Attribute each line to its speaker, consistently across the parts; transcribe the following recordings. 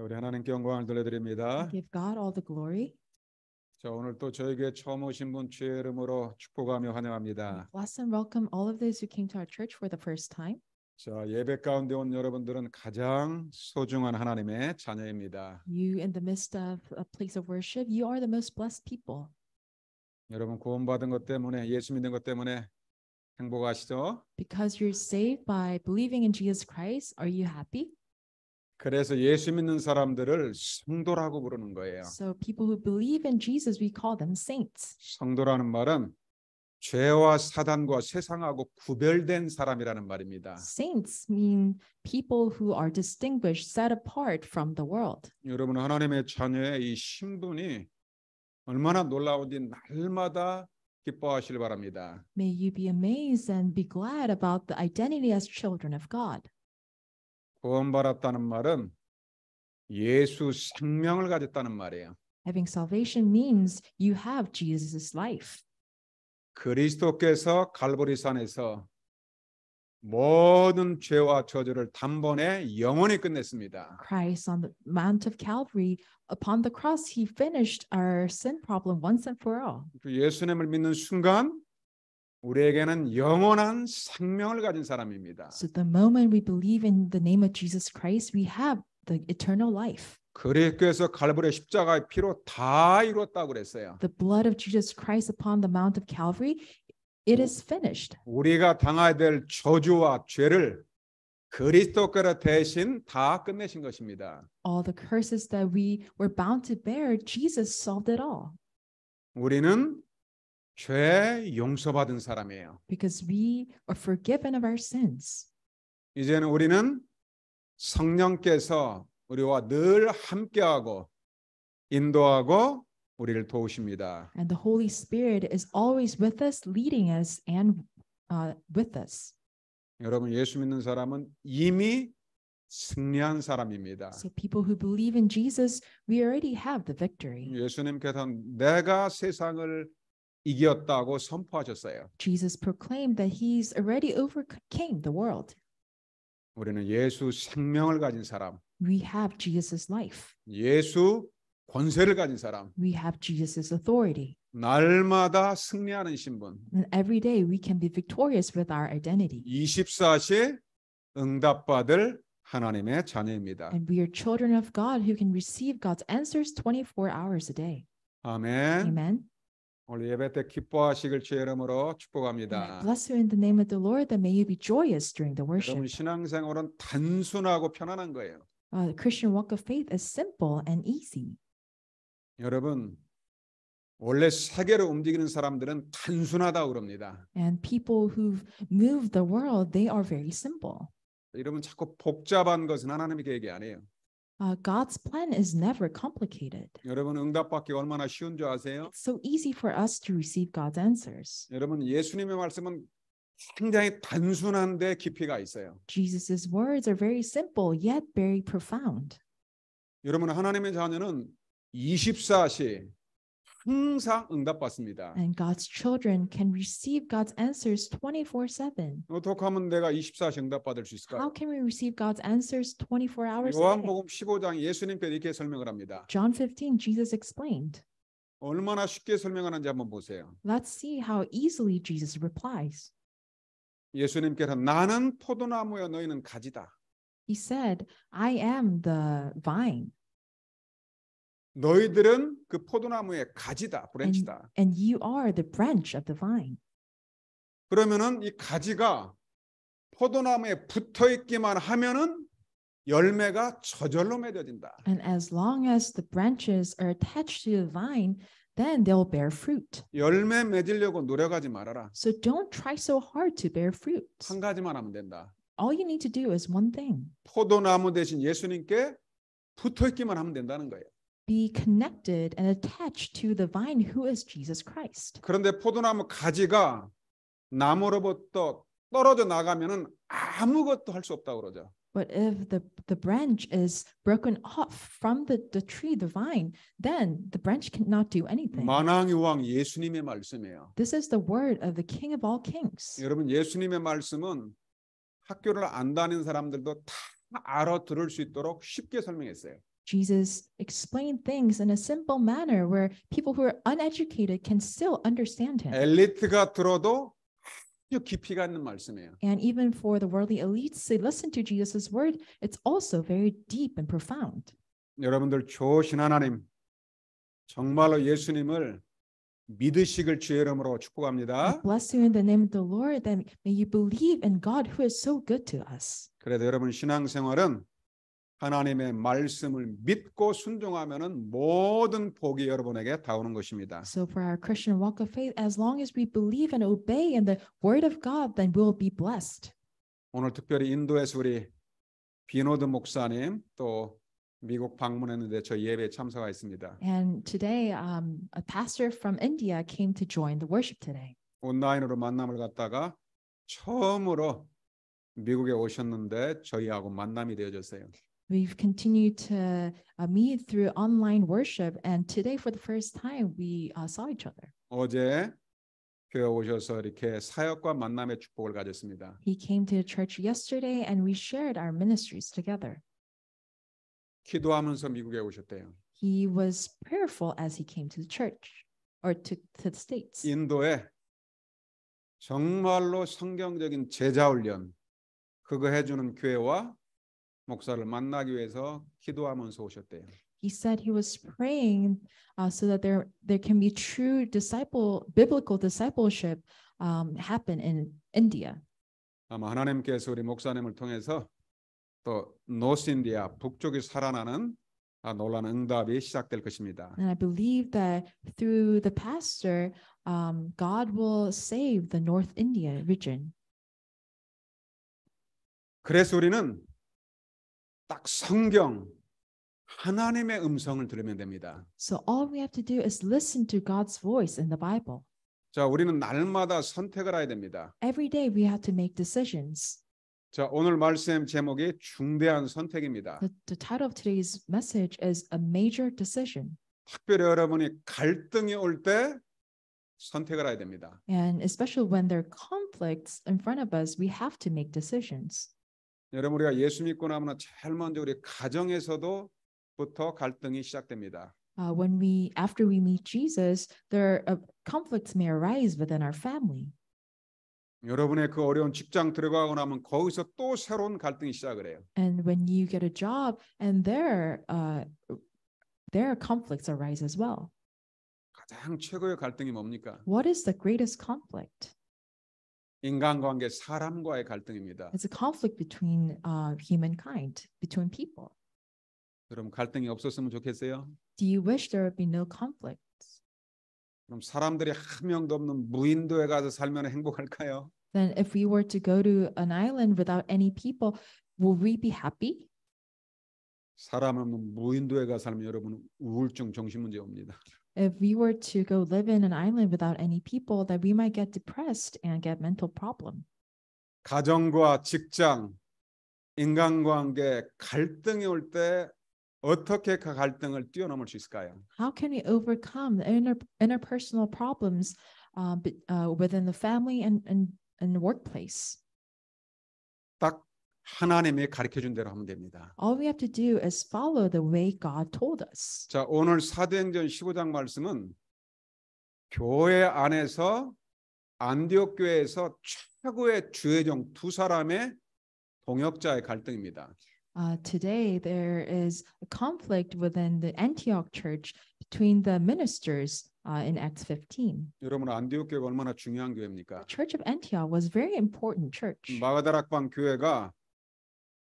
Speaker 1: 우리 하나님께 영광을 돌려드립니다.
Speaker 2: Give God all the glory.
Speaker 1: 자 오늘 또 저희 교회 처음 오신 분 주의 이름으로 축복하며 환영합니다.
Speaker 2: Bless and welcome all of those who came to our church for the first time.
Speaker 1: 자 예배 가운데 온 여러분들은 가장 소중한 하나님의 자녀입니다.
Speaker 2: You in the midst of a place of worship, you are the most blessed people.
Speaker 1: 여러분 구원받은 것 때문에 예수 믿는 것 때문에 행복하시죠?
Speaker 2: Because you're saved by believing in Jesus Christ, are you happy?
Speaker 1: 그래서 예수 믿는 사람들을 성도라고 부르는 거예요. So
Speaker 2: people who believe in Jesus we call them saints.
Speaker 1: 성도라는 말은 죄와 사단과 세상하고 구별된 사람이라는 말입니다.
Speaker 2: Saints mean people who are distinguished, set apart from the world.
Speaker 1: 여러분 하나님의 자녀의 이 신분이 얼마나 놀라운지 날마다 기뻐하시길 바랍니다.
Speaker 2: May you be amazed and be glad about the identity as children of God.
Speaker 1: 구원받았다는 말은 예수 생명을 가졌다는 말이에요.
Speaker 2: Having salvation means you have Jesus' life.
Speaker 1: 그리스도께서 갈보리 산에서 모든 죄와 저주를 단번에 영원히 끝냈습니다.
Speaker 2: Christ on the Mount of Calvary upon the cross he finished our sin problem once and for all.
Speaker 1: 예수님을 믿는 순간 우리에게는 영원한 생명을 가진 사람입니다.
Speaker 2: So the moment we believe in the name of Jesus Christ, we have the eternal life.
Speaker 1: 그리스도께서 갈보리 십자가의 피로 다 이루었다고 그랬어요.
Speaker 2: The blood of Jesus Christ upon the mount of Calvary, it is finished.
Speaker 1: 우리가 당해야 될 저주와 죄를 그리스도께로 대신 다 끝내신 것입니다.
Speaker 2: All the curses that we were bound to bear, Jesus solved it all.
Speaker 1: 우리는 죄 용서받은 사람이에요.
Speaker 2: Because we are forgiven of our sins.
Speaker 1: 이제는 우리는 성령께서 우리와 늘 함께하고 인도하고 우리를 도우십니다.
Speaker 2: And the Holy Spirit is always with us, leading us and uh, with us.
Speaker 1: 여러분 예수 믿는 사람은 이미 승리한 사람입니다. So
Speaker 2: people who believe in Jesus, we already have the victory.
Speaker 1: 예수님께서 내가 세상을 이겼다고
Speaker 2: 선포하셨어요. Jesus proclaimed that he's already overcame the world.
Speaker 1: 우리는 예수 생명을 가진 사람.
Speaker 2: We have Jesus' life.
Speaker 1: 예수 권세를 가진 사람.
Speaker 2: We have Jesus' authority.
Speaker 1: 날마다 승리하는 신분.
Speaker 2: And every day we can be victorious with our identity.
Speaker 1: 24시 응답받을 하나님의 자녀입니다.
Speaker 2: And we are children of God who can receive God's answers 24 hours a day.
Speaker 1: 아멘. Amen. 오늘 예배 때 기뻐하시길 주의 이름으로 축복합니다. Bless
Speaker 2: you in the name of the Lord that may you be joyous during the 여러분 worship.
Speaker 1: 신앙생활은 단순하고 편안한 거예요.
Speaker 2: Uh, the Christian walk of faith is simple and easy.
Speaker 1: 여러분 원래 세계를 움직이는 사람들은 단순하다고 그럽니다.
Speaker 2: And people who've moved the world, they are very simple.
Speaker 1: 여러분 자꾸 복잡한 것은 하나님께 얘기 안 해요.
Speaker 2: Uh, God's plan is never complicated.
Speaker 1: 여러분 응답받기 얼마나 쉬운 줄 아세요? It's
Speaker 2: so easy for us to receive God's answers.
Speaker 1: 여러분 예수님의 말씀은 굉장히 단순한데 깊이가 있어요.
Speaker 2: Jesus's words are very simple yet very profound.
Speaker 1: 여러분 하나님의 자녀는 24시 항상 응답받습니다.
Speaker 2: And God's children can receive God's answers 24/7.
Speaker 1: 어떻게 하면 내가 응답받을 수 How
Speaker 2: can we receive God's answers 24 hours? 요한복음
Speaker 1: 15장 예수님께서 이렇게 설명을 합니다. John
Speaker 2: 15 Jesus explained.
Speaker 1: 얼마나 쉽게 설명하는지 한번 보세요.
Speaker 2: Let's see how easily Jesus replies.
Speaker 1: 예수님께서 나는 너희는 가지다.
Speaker 2: He said, I am the vine.
Speaker 1: 너희들은 그 포도나무의 가지다, 브랜치다.
Speaker 2: And, and you are the branch of the vine.
Speaker 1: 그러면은 이 가지가 포도나무에 붙어 있기만 하면은 열매가 저절로 맺어진다.
Speaker 2: And as long as the branches are attached to the vine, then they'll bear fruit.
Speaker 1: 열매 맺으려고 노력하지 말아라.
Speaker 2: So don't try so hard to bear fruit.
Speaker 1: 한 가지만 하면 된다.
Speaker 2: All you need to do is one thing.
Speaker 1: 포도나무 대신 예수님께 붙어 있기만 하면 된다는 거예요.
Speaker 2: be connected and attached to the vine who is Jesus Christ.
Speaker 1: 그런데 포도나무 가지가 나무로부터 떨어져 나가면은 아무것도 할 수 없다고 그러죠.
Speaker 2: But if the, the branch is broken off from the, the tree, the vine, then the branch cannot do anything.
Speaker 1: 만왕의 왕 예수님의 말씀이에요.
Speaker 2: This is the word of the King of all kings.
Speaker 1: 여러분 예수님의 말씀은 학교를 안 다닌 사람들도 다 알아들을 수 있도록 쉽게 설명했어요.
Speaker 2: Jesus explained things in a simple manner where people who are uneducated can still understand him.
Speaker 1: 엘리트가 들어도 아주 깊이가 있는 말씀이에요.
Speaker 2: And even for the worldly elites, they listen to Jesus' word. It's also very deep and profound.
Speaker 1: 여러분들 좋으신 하나님, 정말로 예수님을 믿으시길 주의 이름으로 축복합니다.
Speaker 2: Bless you in the name of the Lord, and may you believe in God who is so good to us.
Speaker 1: 그래도 여러분 신앙생활은 하나님의 말씀을 믿고 순종하면은 모든 복이 여러분에게 다오는 것입니다. So
Speaker 2: for our Christian walk of faith, as long as we believe and obey in the word of God, then we'll be blessed.
Speaker 1: 오늘 특별히 인도에서 우리 비노드 목사님 또 미국 방문했는데 저 예배에 참석하 있습니다.
Speaker 2: And today, um, a pastor from India came to join the worship today.
Speaker 1: 온라인으로 만남을 갖다가 처음으로 미국에 오셨는데 저희하고 만남이 되어졌어요.
Speaker 2: We've continued to uh, meet through online worship, and today, for the first time, we uh, saw each other.
Speaker 1: 어제 교회 오셔서 이렇게 사역과 만남의 축복을 가졌습니다.
Speaker 2: He came to church yesterday, and we shared our ministries together.
Speaker 1: 기도하면서 미국에 오셨대요.
Speaker 2: He was prayerful as he came to the church or to, to the states.
Speaker 1: 인도에 정말로 성경적인 제자 훈련 그거 해주는 교회와 목사를 만나기 위해서 기도하면서 오셨대요.
Speaker 2: He said he was praying uh, so that there there can be true disciple biblical discipleship um, happen in India.
Speaker 1: 아마 하나님께서 우리 목사님을 통해서 또 노스 인디아 북쪽이 살아나는 아, 놀란 응답이 시작될 것입니다.
Speaker 2: And I believe that through the pastor, um, God will save the North India region.
Speaker 1: 그래서 우리는 딱 성경 하나님의 음성을 들으면 됩니다.
Speaker 2: So all we have to do is listen to God's voice in the Bible.
Speaker 1: 자, 우리는 날마다 선택을 해야 됩니다.
Speaker 2: Every day we have to make decisions.
Speaker 1: 자, 오늘 말씀 제목이 중대한 선택입니다. The,
Speaker 2: the title of today's message is a major decision.
Speaker 1: 특별히 여러분이 갈등이 올 때 선택을 해야 됩니다.
Speaker 2: And especially when there are conflicts in front of us, we have to make decisions.
Speaker 1: 여러분 우리가 예수 믿고 나면 제일 먼저 우리 가정에서도부터 갈등이 시작됩니다.
Speaker 2: Uh, when we after we meet Jesus, there uh, conflicts may arise within our family.
Speaker 1: 여러분의 그 어려운 직장 들어가고 나면 거기서 또 새로운 갈등이 시작을 해요.
Speaker 2: And when you get a job, and there uh, there conflicts arise as well.
Speaker 1: 가장 최고의 갈등이 뭡니까?
Speaker 2: What is the greatest conflict?
Speaker 1: 인간관계 사람과의 갈등입니다. It's a
Speaker 2: conflict between uh, humankind, between people.
Speaker 1: 그럼 갈등이 없었으면 좋겠어요?
Speaker 2: Do you wish there would be no conflicts?
Speaker 1: 그럼 사람들이 한 명도 없는 무인도에 가서 살면 행복할까요?
Speaker 2: Then if we were to go to an island without any people, will we be happy?
Speaker 1: 사람 없는 무인도에 가서 살면 여러분 우울증 정신 문제 옵니다.
Speaker 2: if we were to go live in an island without any people, that we might get depressed and get mental problem.
Speaker 1: 가정과 직장, 인간관계 갈등이 어떻게 그 갈등을 뛰어넘을 수 있을까요?
Speaker 2: How can we overcome the inter interpersonal problems uh, uh, within the family and and and the workplace?
Speaker 1: 딱 하나님이 가르쳐 준 대로 하면 됩니다.
Speaker 2: All we have to do is follow the way God told us.
Speaker 1: 자, 오늘 사도행전 15장 말씀은 교회 안에서 안디옥 교회에서 최고의 주의종 두 사람의 동역자의 갈등입니다.
Speaker 2: Uh, today there is a conflict within the Antioch church between the ministers uh, in Acts 15.
Speaker 1: 여러분 안디옥 교회가 얼마나 중요한 교회입니까? The Church
Speaker 2: of Antioch was very important church.
Speaker 1: 마가다락방 교회가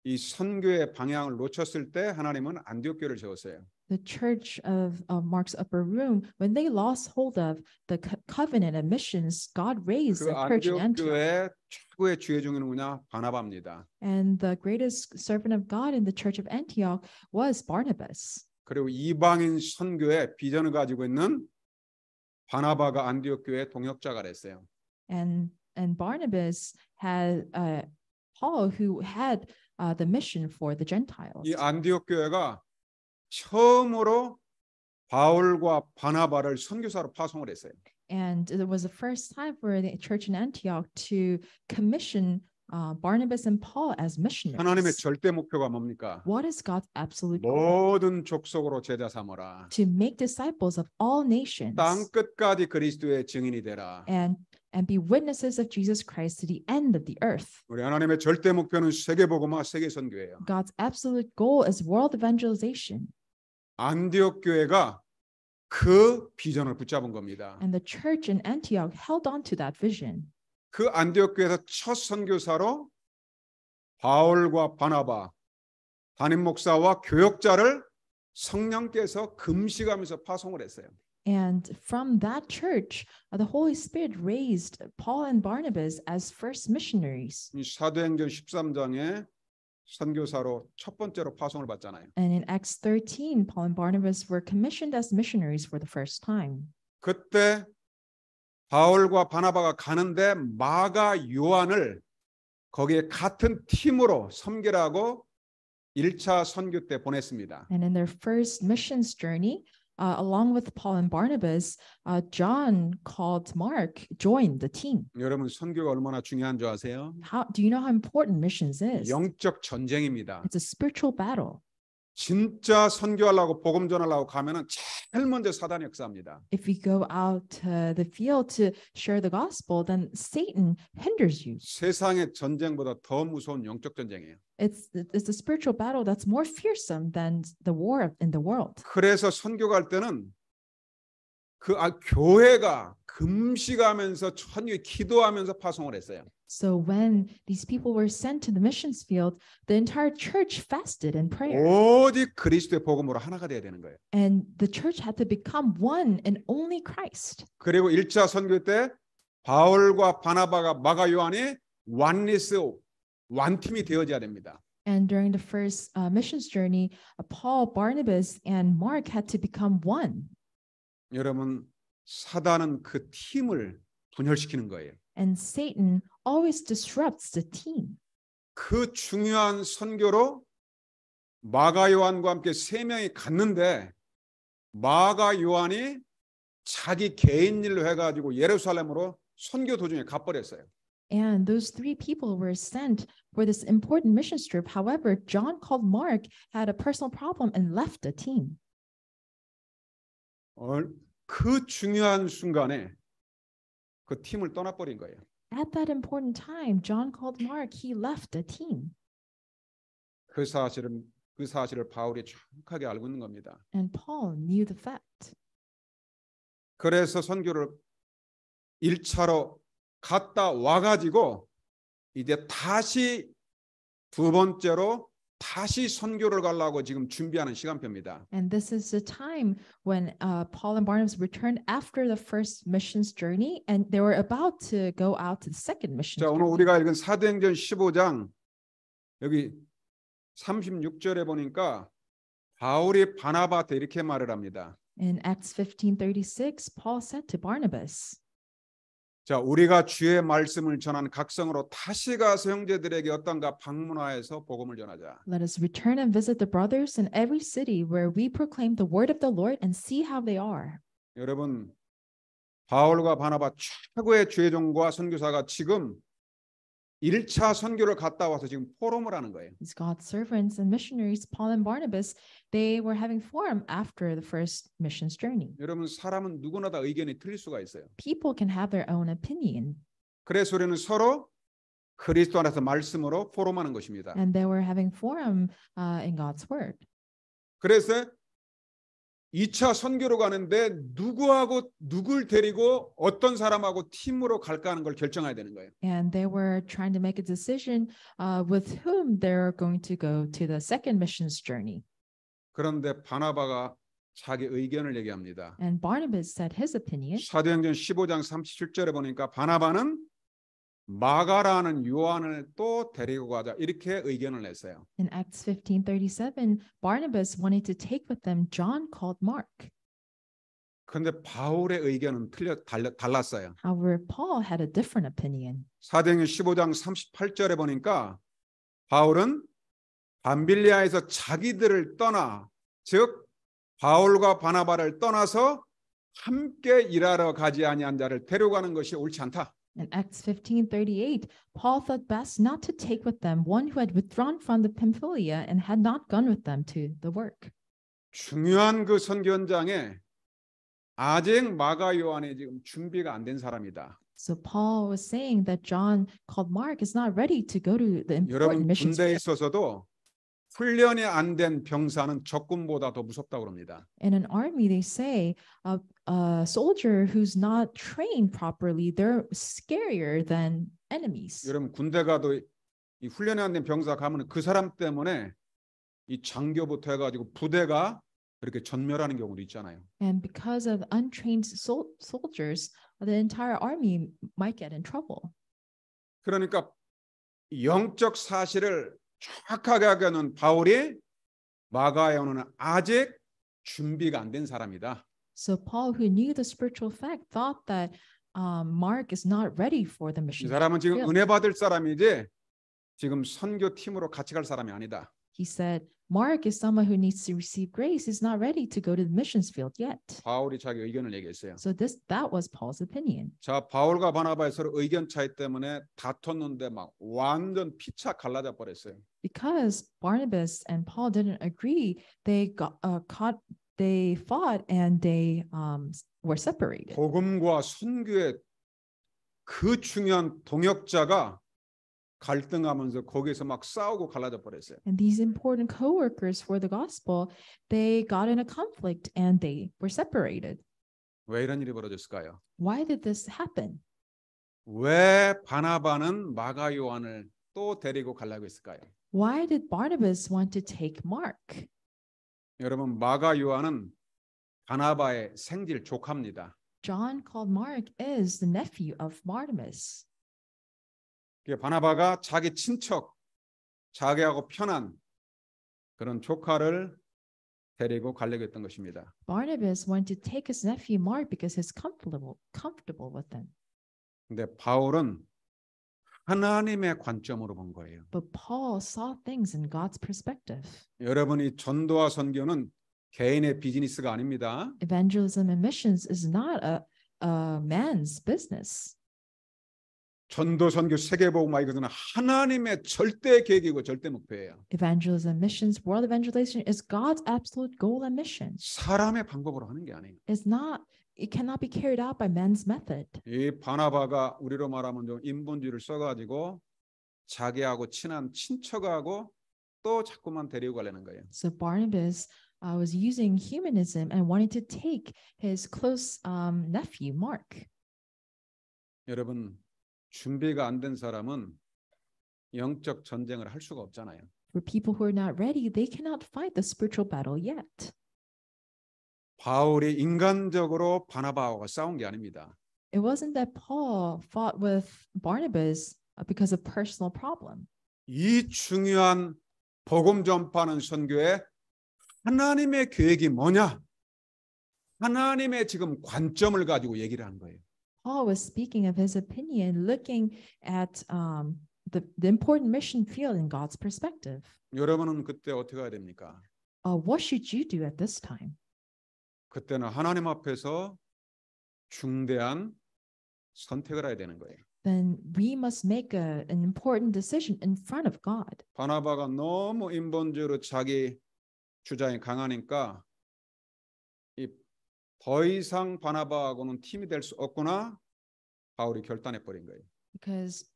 Speaker 1: 이 선교의 방향을 놓쳤을 때 하나님은 안디옥교를 세웠어요.
Speaker 2: The church of uh, Mark's upper room, when they lost hold of the covenant and missions, God raised 그 the church in Antioch.
Speaker 1: 안디옥교의 최고의 주의 중에 누구냐? 바나바입니다.
Speaker 2: And the greatest servant of God in the church of Antioch was Barnabas.
Speaker 1: 그리고 이방인 선교의 비전을 가지고 있는 바나바가 안디옥 교회 동역자가 됐어요.
Speaker 2: And and Barnabas had uh, Paul who had uh, the mission for the Gentiles. 이
Speaker 1: 안디옥 교회가
Speaker 2: 처음으로
Speaker 1: 바울과 바나바를 선교사로 파송을 했어요.
Speaker 2: And it was the first time for the church in Antioch to commission uh, Barnabas and Paul as missionaries. 하나님의
Speaker 1: 절대 목표가 뭡니까? What is God's absolute goal? 모든 족속으로 제자 삼아라. To
Speaker 2: make disciples of all nations. 땅
Speaker 1: 끝까지 그리스도의 증인이 되라. And
Speaker 2: and be witnesses of Jesus Christ to the end of the earth.
Speaker 1: 우리 하나님의 절대 목표는 세계 복음화, 세계 선교예요.
Speaker 2: God's absolute goal is world evangelization.
Speaker 1: 안디옥 교회가 그 비전을 붙잡은 겁니다.
Speaker 2: And the church in Antioch held on to that vision.
Speaker 1: 그 안디옥 교회에서 첫 선교사로 바울과 바나바 담임 목사와 교역자를 성령께서 금식하면서 파송을 했어요.
Speaker 2: And from that church, the Holy Spirit raised Paul and Barnabas as first missionaries.
Speaker 1: 사도행전 13장에 선교사로 첫 번째로 파송을 받잖아요.
Speaker 2: And in Acts 13, Paul and Barnabas were commissioned as missionaries for the first time.
Speaker 1: 그때 바울과 바나바가 가는데 마가 요한을 거기에 같은 팀으로 섬기라고 1차 선교 때 보냈습니다.
Speaker 2: And in their first missions journey, uh, along with Paul and Barnabas, uh, John called Mark join the team.
Speaker 1: 여러분 선교가 얼마나 중요한 줄 아세요?
Speaker 2: How do you know how important missions is?
Speaker 1: 영적 전쟁입니다. It's
Speaker 2: a spiritual battle.
Speaker 1: 진짜 선교하려고 복음 전하려고 가면은 제일 먼저 사단이 역사합니다.
Speaker 2: If we go out uh, the field to share the gospel, then Satan hinders you.
Speaker 1: 세상의 전쟁보다 더 무서운 영적 전쟁이에요.
Speaker 2: It's it's a spiritual battle that's more fearsome than the war in the world.
Speaker 1: 그래서 선교 갈 때는 그 아, 교회가 금식하면서 천유 기도하면서 파송을 했어요.
Speaker 2: So when these people were sent to the missions field, the entire church fasted and prayed.
Speaker 1: 오직 그리스도의 복음으로 하나가 돼야 되는 거예요.
Speaker 2: And the church had to become one and only Christ.
Speaker 1: 그리고 1차 선교 때 바울과 바나바가 마가 요한이 완리스 완팀이 되어져야 됩니다.
Speaker 2: And during the first uh, missions journey, uh, Paul, Barnabas, and Mark had to become one.
Speaker 1: 여러분 사단은 그 팀을 분열시키는 거예요.
Speaker 2: And Satan always disrupts the team. 그 중요한
Speaker 1: 선교로 마가 요한과 함께 세 명이 갔는데 마가 요한이 자기 개인 일로 해가지고 예루살렘으로 선교 도중에 가버렸어요.
Speaker 2: And those three people were sent for this important mission trip. However, John called Mark had a personal problem and left the team.
Speaker 1: 그 중요한 순간에 그 팀을 떠나버린 거예요.
Speaker 2: At that important time, John called Mark. He left the team.
Speaker 1: 그 사실은 그 사실을 바울이 정확하게 알고 있는 겁니다.
Speaker 2: And Paul knew the fact.
Speaker 1: 그래서 선교를 1차로 갔다 와 가지고 이제 다시 두 번째로 다시 선교를 가려고 지금 준비하는 시간표입니다.
Speaker 2: And this is the time when uh, Paul and Barnabas returned after the first missions journey, and they were about to go out to the second mission.
Speaker 1: 자 오늘 우리가 읽은 사도행전 15장 여기 36절에 보니까 바울이 바나바한테 이렇게 말을 합니다.
Speaker 2: In Acts 15:36, Paul said to Barnabas.
Speaker 1: 자, 우리가 주의 말씀을 전한 각성으로 다시 가서 형제들에게 어떤가 방문하여서 복음을
Speaker 2: 전하자. Let us return and visit the brothers in every city where we proclaim the word of the Lord and see how they are.
Speaker 1: 여러분 바울과 바나바 최고의 죄종과 선교사가 지금 1차 선교를 갔다 와서 지금 포럼을 하는 거예요.
Speaker 2: These God's servants and missionaries Paul and Barnabas they were having forum after the first missions journey.
Speaker 1: 여러분 사람은 누구나 다 의견이 틀릴 수가 있어요.
Speaker 2: People can have their own opinion.
Speaker 1: 그래서 우리는 서로 그리스도 안에서 말씀으로 포럼하는 것입니다. And
Speaker 2: they were having forum uh, in God's word.
Speaker 1: 그래서 2차 선교로 가는데 누구하고 누굴 데리고 어떤 사람하고 팀으로 갈까 하는 걸 결정해야 되는 거예요.
Speaker 2: And they were trying to make a decision uh, with whom they're going to go to the second missions journey.
Speaker 1: 그런데 바나바가 자기 의견을 얘기합니다.
Speaker 2: And Barnabas said his opinion.
Speaker 1: 사도행전 15장 37절에 보니까 바나바는 마가라는 요한을 또 데리고 가자 이렇게 의견을 냈어요.
Speaker 2: In Acts 15:37, Barnabas wanted to take with them John called Mark.
Speaker 1: 근데 바울의 의견은 틀려 달랐어요
Speaker 2: However, Paul had a different opinion.
Speaker 1: 사도행 15장 38절에 보니까 바울은 밤빌리아에서 자기들을 떠나 즉 바울과 바나바를 떠나서 함께 일하러 가지 아니한 자를 데려가는 것이 옳지 않다.
Speaker 2: In Acts 15:38, Paul thought best not to take with them one who had withdrawn from the Pamphylia and had not gone with them to the work.
Speaker 1: 중요한 그 아직 마가 요한이 지금 준비가 사람이다.
Speaker 2: So Paul was saying that John called Mark is not ready to go to the important 여러분 mission.
Speaker 1: 군대에 있어서도 훈련이 안 된 병사는 적군보다 더 무섭다고 합니다.
Speaker 2: In an army, they say a, a soldier who's not trained properly, they're scarier than enemies.
Speaker 1: 여러분 군대 가도 이 훈련이 안 된 병사 가면 그 사람 때문에 이 장교부터 해가지고 부대가 그렇게 전멸하는 경우도 있잖아요.
Speaker 2: And because of untrained sol- soldiers, the entire army might get in trouble.
Speaker 1: 그러니까 영적 사실을 정확하게 하는 바울이 마가에 오는 아직 준비가 안 된 사람이다.
Speaker 2: So Paul, who knew the spiritual fact, thought that um, Mark is not ready for the mission. 이 사람은 지금 은혜
Speaker 1: 받을 사람이지 지금 선교 팀으로 같이 갈 사람이 아니다.
Speaker 2: He said, Mark is someone who needs to receive grace. He's not ready to go to the missions field yet.
Speaker 1: 바울이 자기 의견을 얘기했어요. So
Speaker 2: this that was Paul's opinion.
Speaker 1: 자, 바울과 바나바의 서로 의견 차이 때문에 다퉜는데 막 완전 피차 갈라져 버렸어요.
Speaker 2: Because Barnabas and Paul didn't agree, they got uh, caught they fought and they um, were separated.
Speaker 1: 복음과 순교의 그 중요한 동역자가 갈등하면서 거기서 막 싸우고 갈라져 버렸어요.
Speaker 2: And these important co-workers for the gospel, they got in a conflict and they were separated.
Speaker 1: 왜 이런 일이 벌어졌을까요?
Speaker 2: Why did this happen?
Speaker 1: 왜 바나바는 마가 요한을 또 데리고 가려고 했을까요?
Speaker 2: Why did Barnabas want to take Mark?
Speaker 1: 여러분 마가 요한은 바나바의 생질 조카입니다.
Speaker 2: John called Mark is the nephew of Barnabas.
Speaker 1: 바나바가 자기 친척, 자기하고 편한 그런 조카를 데리고 가려고 했던 것입니다.
Speaker 2: Barnabas wanted to take his nephew Mark because he's comfortable, comfortable with them.
Speaker 1: 근데 바울은 하나님의 관점으로 본 거예요.
Speaker 2: But Paul saw things in God's perspective.
Speaker 1: 여러분이 전도와 선교는 개인의 비즈니스가 아닙니다.
Speaker 2: Evangelism and missions is not a, a man's business.
Speaker 1: 전도 선교 세계복음화 이것은 하나님의 절대 계획이고 절대 목표예요.
Speaker 2: Evangelism missions world evangelization is God's absolute goal and mission.
Speaker 1: 사람의 방법으로 하는 게 아니에요.
Speaker 2: It's not it cannot be carried out by man's method.
Speaker 1: 이 바나바가 우리로 말하면 좀 인본주의를 써 가지고 자기하고 친한 친척하고 또 자꾸만 데리고 가려는 거예요.
Speaker 2: So Barnabas uh, was using humanism and wanted to take his close um, nephew Mark.
Speaker 1: 여러분 준비가 안 된 사람은 영적 전쟁을 할 수가 없잖아요.
Speaker 2: For people who are not ready, they cannot fight the spiritual battle yet.
Speaker 1: 바울이 인간적으로 바나바와 싸운 게 아닙니다.
Speaker 2: It wasn't that Paul fought with Barnabas because of personal problem.
Speaker 1: 이 중요한 복음 전파는 선교에 하나님의 계획이 뭐냐? 하나님의 지금 관점을 가지고 얘기를 한 거예요.
Speaker 2: Paul was speaking of his opinion, looking at um, the, the important mission field in God's perspective.
Speaker 1: 여러분은 그때 어떻게 해야 됩니까?
Speaker 2: Uh, what should you do at this time?
Speaker 1: 그때는 하나님 앞에서 중대한 선택을 해야 되는 거예요.
Speaker 2: Then we must make a, an important decision in front of God.
Speaker 1: 바나바가 너무 인본주의로 자기 주장이 강하니까 더 이상 바나바하고는 팀이 될 수 없구나. 바울이 결단해 버린 거예요.
Speaker 2: Because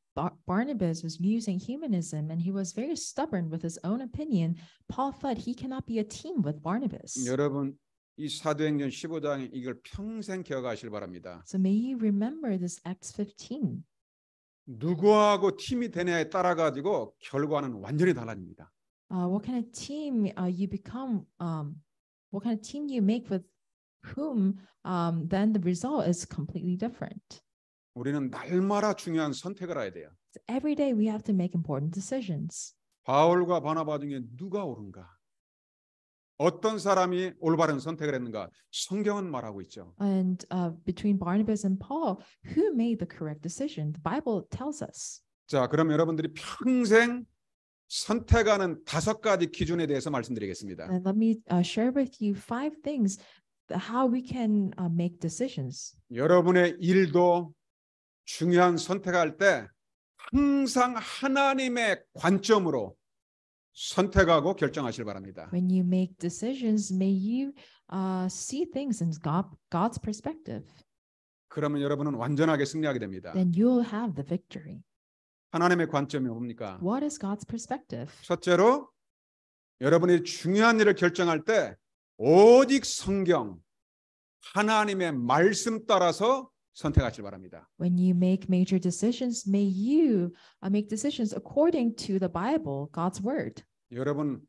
Speaker 2: Barnabas was using humanism and he was very stubborn with his own opinion. Paul thought he cannot be a team with Barnabas.
Speaker 1: 여러분 이 사도행전 15장에 이걸 평생 기억하실 바랍니다.
Speaker 2: So may you remember this Acts 15.
Speaker 1: 누구하고 팀이 되냐에 따라 가지고 결과는 완전히 달라집니다.
Speaker 2: Uh, what kind of team uh, you become um, what kind of team you make with whom, um, then the result is completely different.
Speaker 1: 우리는 날마다 중요한 선택을 해야 돼요.
Speaker 2: So every day we have to make important decisions.
Speaker 1: 바울과 바나바 중에 누가 옳은가? 어떤 사람이 올바른 선택을 했는가? 성경은 말하고 있죠.
Speaker 2: And uh, between Barnabas and Paul, who made the correct decision? The Bible tells us.
Speaker 1: 자, 그럼 여러분들이 평생 선택하는 다섯 가지 기준에 대해서 말씀드리겠습니다.
Speaker 2: And let me uh, share with you five things how we can uh, make decisions.
Speaker 1: 여러분의 일도 중요한 선택할 때 항상 하나님의 관점으로 선택하고 결정하실 바랍니다.
Speaker 2: When you make decisions, may you uh, see things in God, God's perspective.
Speaker 1: 그러면 여러분은 완전하게 승리하게 됩니다. Then
Speaker 2: you'll have the victory.
Speaker 1: 하나님의 관점이 뭡니까?
Speaker 2: What is God's perspective?
Speaker 1: 첫째로 여러분이 중요한 일을 결정할 때 오직 성경 하나님의 말씀 따라서 바랍니다.
Speaker 2: When you make major decisions, may you uh, make decisions according to the Bible, God's word.
Speaker 1: 여러분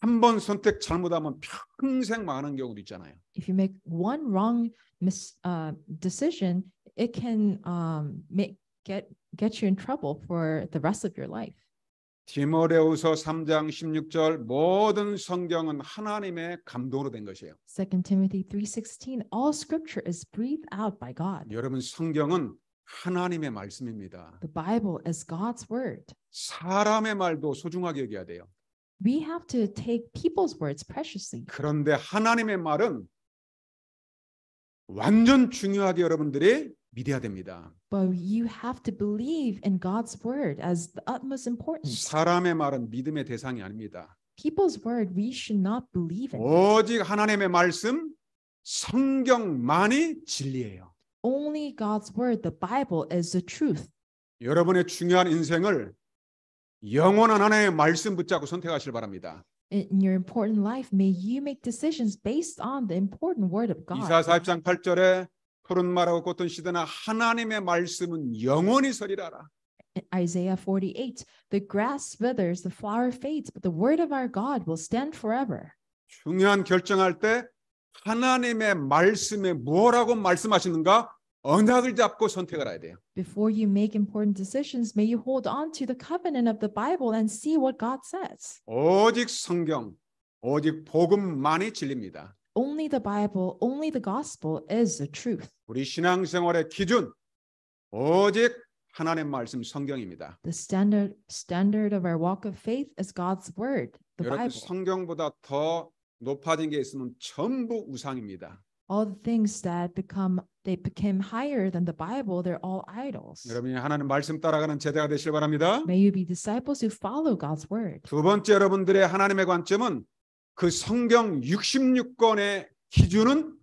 Speaker 1: 한 번 선택 잘못하면 평생 많은 경우도 있잖아요.
Speaker 2: If you make one wrong mis, uh, decision, it can um, make get get you in trouble for the rest of your life.
Speaker 1: 디모데후서 3장 16절 모든 성경은 하나님의 감동으로 된 것이에요.
Speaker 2: 2 Timothy 3:16 All scripture is breathed out by God. 여러분
Speaker 1: 성경은 하나님의 말씀입니다.
Speaker 2: The Bible is God's word.
Speaker 1: 사람의 말도 소중하게 여겨야 돼요.
Speaker 2: We have to take people's words preciously.
Speaker 1: 그런데 하나님의 말은 완전 중요하게 여러분들이 믿어야 됩니다.
Speaker 2: But you have to believe in God's word as the utmost importance.
Speaker 1: 사람의 말은 믿음의 대상이 아닙니다.
Speaker 2: People's word we should not believe in.
Speaker 1: 오직 하나님의 말씀 성경만이 진리예요.
Speaker 2: Only God's word, the Bible, is the truth.
Speaker 1: 여러분의 중요한 인생을 영원한 하나님의 말씀 붙잡고 선택하시길 바랍니다.
Speaker 2: In your important life, may you make decisions based on the important word of God.
Speaker 1: 이사 4장 8절에 푸른 말하고 꽃은 시드나 하나님의 말씀은 영원히 서리라라.
Speaker 2: Isaiah 48 The grass withers the flower fades but the word of our God will stand forever.
Speaker 1: 중요한 결정할 때 하나님의 말씀에 뭐라고 말씀하시는가? 언약을 잡고 선택을 해야 돼요.
Speaker 2: Before you make important decisions, may you hold on to the covenant of the Bible and see what God says.
Speaker 1: 오직 성경, 오직 복음만이 진리입니다.
Speaker 2: Only the Bible, only the
Speaker 1: gospel is the truth. 우리 신앙생활의 기준 오직 하나님 말씀 성경입니다.
Speaker 2: The standard standard of our walk of faith is God's word, the 여러분, Bible.
Speaker 1: 성경보다 더 높아진 게 있으면 전부 우상입니다.
Speaker 2: All the things that become they became higher than the Bible, they're all idols.
Speaker 1: 여러분이 하나님 말씀 따라가는 제자가 되시길 바랍니다.
Speaker 2: May you be disciples who follow God's word.
Speaker 1: 두 번째 여러분들의 하나님의 관점은 그 성경 66권의 기준은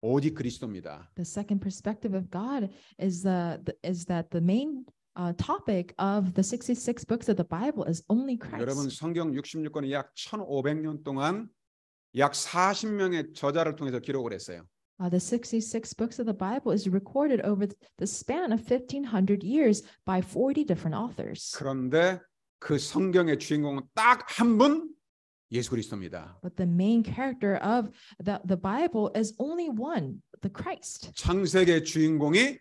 Speaker 1: 오직 그리스도입니다.
Speaker 2: The second perspective of God is the, the is that the main uh, topic of the 66 books of the Bible is only Christ. 여러분
Speaker 1: 성경 66권은 약 1,500년 동안 약 40명의 저자를 통해서 기록을 했어요.
Speaker 2: Uh, the 66 books of the Bible is recorded over the span of 1500 years by 40 different authors.
Speaker 1: 그런데 그 성경의 주인공은 딱한분 예수 그리스도입니다.
Speaker 2: But the main character of the, the Bible is only one, the
Speaker 1: Christ. 창세기의 주인공이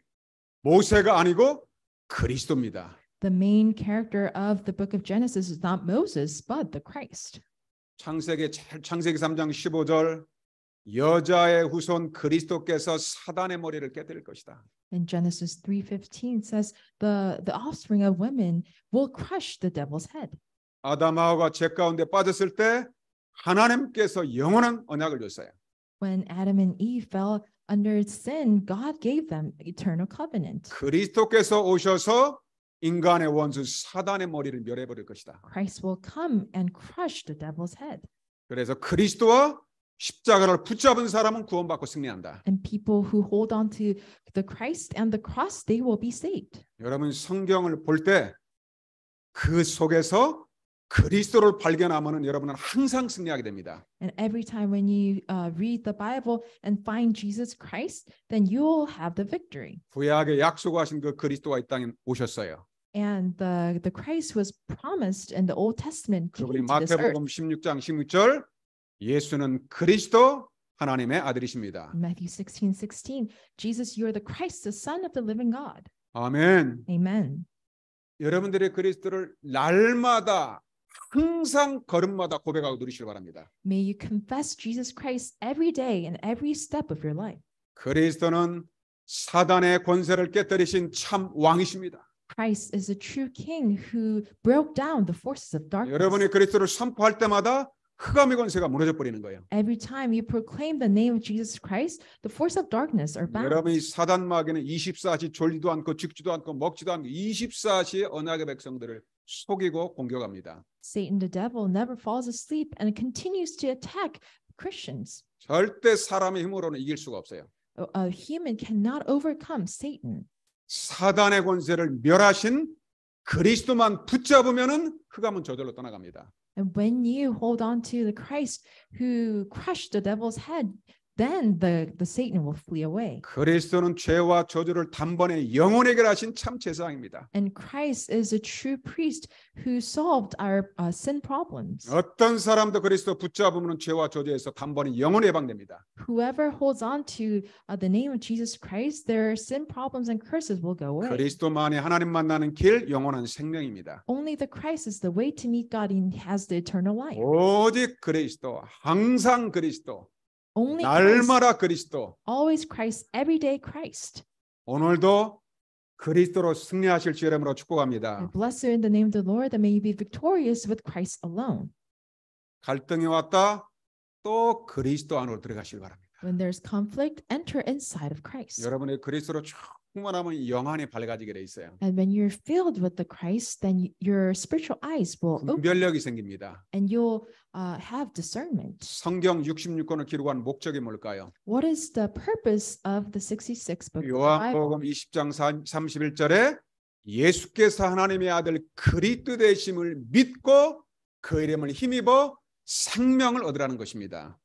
Speaker 1: 모세가 아니고 그리스도입니다.
Speaker 2: The main character of the book of Genesis is not Moses, but the Christ.
Speaker 1: 창세기 창세기 3장 15절 여자의 후손 그리스도께서 사단의 머리를 깨뜨릴 것이다.
Speaker 2: In Genesis 3:15 says the the offspring of women will crush the devil's head.
Speaker 1: 아담하와가 죄 가운데 빠졌을 때 하나님께서 영원한 언약을 줬어요.
Speaker 2: When Adam and Eve fell under sin, God gave them eternal covenant.
Speaker 1: 그리스도께서 오셔서 인간의 원수 사단의 머리를 멸해 버릴 것이다.
Speaker 2: Christ will come and crush the devil's head.
Speaker 1: 그래서 그리스도와 십자가를 붙잡은 사람은 구원받고 승리한다.
Speaker 2: And people who hold on to the Christ and the cross, they will be saved.
Speaker 1: 여러분 성경을 볼 때 그 속에서 그리스도를 발견하면은 여러분은 항상 승리하게 됩니다.
Speaker 2: And every time when you uh, read the Bible and find Jesus Christ, then you'll have the victory.
Speaker 1: 구약에 약속하신 그 그리스도가 이 땅에 오셨어요.
Speaker 2: And the the Christ was promised in the Old Testament. 그리고 우리 마태복음
Speaker 1: 16장 16절 예수는 그리스도 하나님의 아들이십니다.
Speaker 2: Matthew 16:16 Jesus you are the Christ the son of the living God.
Speaker 1: 아멘. 아멘. 여러분들의 그리스도를 날마다 항상 걸음마다 고백하고 누리시길 바랍니다.
Speaker 2: May you confess Jesus Christ every day and every step of your life.
Speaker 1: 그리스도는 사단의 권세를 깨뜨리신 참 왕이십니다.
Speaker 2: Christ is a true king who broke down the forces of darkness. 여러분이
Speaker 1: 그리스도를 선포할 때마다 흑암의 권세가 무너져 버리는 거예요.
Speaker 2: Every time you proclaim the name of Jesus Christ, the force of darkness are bound. 여러분이
Speaker 1: 사단 마귀는 24시 졸지도 않고 죽지도 않고 먹지도 않고 24시에 언약의 백성들을 속이고 공격합니다.
Speaker 2: Satan the devil never falls asleep and continues to attack Christians.
Speaker 1: 절대 사람의 힘으로는 이길 수가 없어요.
Speaker 2: A human cannot overcome Satan.
Speaker 1: 사단의 권세를 멸하신 그리스도만 붙잡으면은 흑암은 저절로 떠나갑니다.
Speaker 2: And when you hold on to the Christ who crushed the devil's head, then the, the Satan will flee away.
Speaker 1: 그리스도는 죄와 저주를 단번에 영원히 해결하신 참 제사장입니다.
Speaker 2: And Christ is a true priest who solved our uh, sin problems.
Speaker 1: 어떤 사람도 그리스도 붙잡으면 죄와 저주에서 단번에 영원히 해방됩니다.
Speaker 2: Whoever holds on to uh, the name of Jesus Christ, their sin problems and curses will go away.
Speaker 1: 그리스도만이 하나님 만나는 길 영원한 생명입니다.
Speaker 2: Only the Christ is the way to meet God and has the eternal life.
Speaker 1: 오직 그리스도, 항상 그리스도.
Speaker 2: Only 날마다 그리스도. Always Christ, everyday Christ.
Speaker 1: 오늘도 그리스도로 승리하실 주 이름으로 축복합니다.
Speaker 2: Bless you in the name of the Lord, and may you be victorious with Christ alone.
Speaker 1: 갈등이 왔다. 또 그리스도 안으로 들어가시길 바랍니다.
Speaker 2: When there's conflict, enter inside of Christ.
Speaker 1: 여러분의 그리스도로 쭉 충만하면 영안이 밝아지게 돼 있어요.
Speaker 2: And when you're filled with the Christ, then your spiritual eyes will open. 분별력이
Speaker 1: 생깁니다.
Speaker 2: And you'll uh, have discernment.
Speaker 1: 성경 66권을 기록한 목적이 뭘까요?
Speaker 2: What is the purpose of the 66 book? 요한복음
Speaker 1: 20장 31절에 예수께서 하나님의 아들 그리스도 되심을 믿고 그 이름을 힘입어 생명을 얻으라는 것입니다.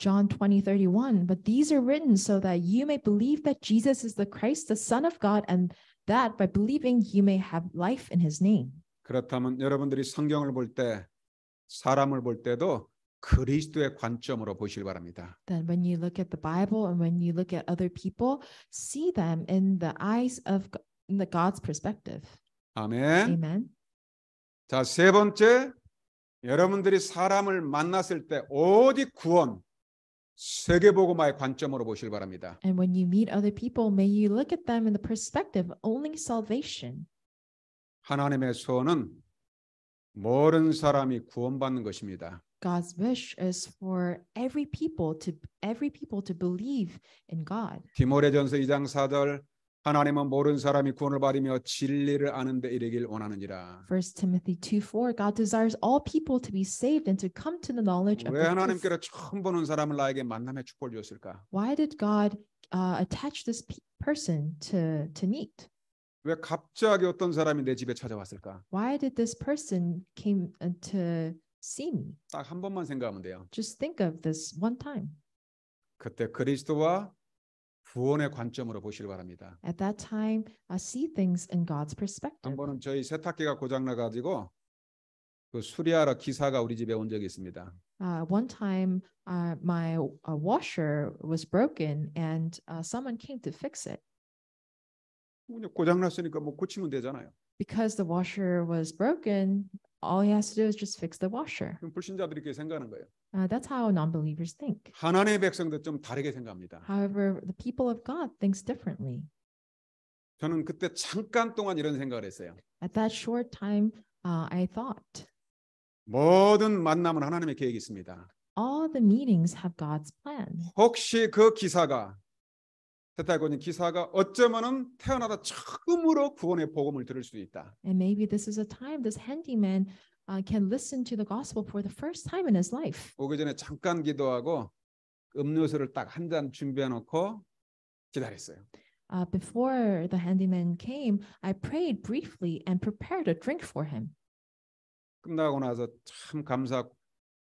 Speaker 2: John 20, 31. But these are written so that you may believe that Jesus is the Christ, the Son of God, and that by believing you may have life in his name.
Speaker 1: 그렇다면 여러분들이 성경을 볼 때 사람을 볼 때도 그리스도의 관점으로 보시길 바랍니다.
Speaker 2: Then when you look at the Bible and when you look at other people, see them in the eyes of in the God's perspective. 아멘. Amen.
Speaker 1: 자, 세 번째 여러분들이 사람을 만났을 때 어디 구원, 세계복음화의 관점으로 보실 바랍니다.
Speaker 2: And when you meet other people, may you look at them in the perspective only salvation.
Speaker 1: 하나님의 소원은 모든 사람이 구원받는 것입니다.
Speaker 2: God's wish is for every people to every people to believe in God.
Speaker 1: 디모데전서 2장 4절 하나님은 모르는 사람이 구원을 받으며 진리를 아는 데 이르길 원하느니라.
Speaker 2: 1 Timothy 2:4 God desires all people to be saved and to come to the knowledge of 왜 하나님께로
Speaker 1: 처음 보는 사람을 나에게 만남의 축복을 주었을까?
Speaker 2: Why did God uh, attach this person to to meet?
Speaker 1: 왜 갑자기 어떤 사람이 내 집에 찾아왔을까?
Speaker 2: Why did this person came to see me?
Speaker 1: 딱한 번만 생각하면 돼요.
Speaker 2: Just think of this one time.
Speaker 1: 그때 그리스도와 구원의 관점으로 보시길 바랍니다.
Speaker 2: At that time, I see things in God's perspective.
Speaker 1: 한 번은 저희 세탁기가 고장 나 가지고 그 수리하러 기사가 우리 집에 온 적이 있습니다.
Speaker 2: Uh, one time, uh, my uh, washer was broken, and uh, someone came to fix it.
Speaker 1: 고장 났으니까 뭐 고치면 되잖아요.
Speaker 2: Because the washer was broken, all he has to do is just fix the washer. 그럼
Speaker 1: 불신자들이 그렇게 생각하는 거예요.
Speaker 2: Uh, that's how non-believers think.
Speaker 1: 하나님의 백성도 좀 다르게 생각합니다.
Speaker 2: However, the people of God thinks differently.
Speaker 1: 저는 그때 잠깐 동안 이런 생각을 했어요.
Speaker 2: At that short time, uh, I thought
Speaker 1: 모든 만남은 하나님의 계획이 있습니다.
Speaker 2: All the meetings have God's plan.
Speaker 1: 혹시 그 기사가 세타고니 기사가 어쩌면은 태어나다 처음으로 구원의 복음을 들을 수도 있다.
Speaker 2: And maybe this is a time this handyman uh, can listen to the gospel for the first time in his life.
Speaker 1: 오기 전에 잠깐 기도하고 음료수를 준비해 놓고 기다렸어요.
Speaker 2: Uh, before the handyman came, I prayed briefly and prepared a drink for him.
Speaker 1: 끝나고 나서 참 감사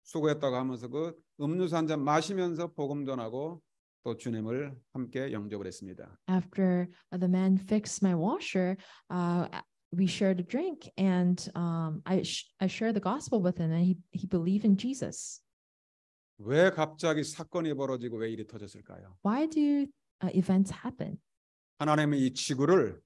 Speaker 1: 수고했다고 하면서 그 음료수 한 마시면서 복음 전하고 또 주님을 함께 영접을 했습니다.
Speaker 2: After the man fixed my washer, uh, we shared a drink and um, I, sh- I shared the gospel with him and he, he believed in Jesus.
Speaker 1: 왜 갑자기 사건이 벌어지고 왜 일이 터졌을까요?
Speaker 2: Why do uh, events happen?
Speaker 1: 이 지구를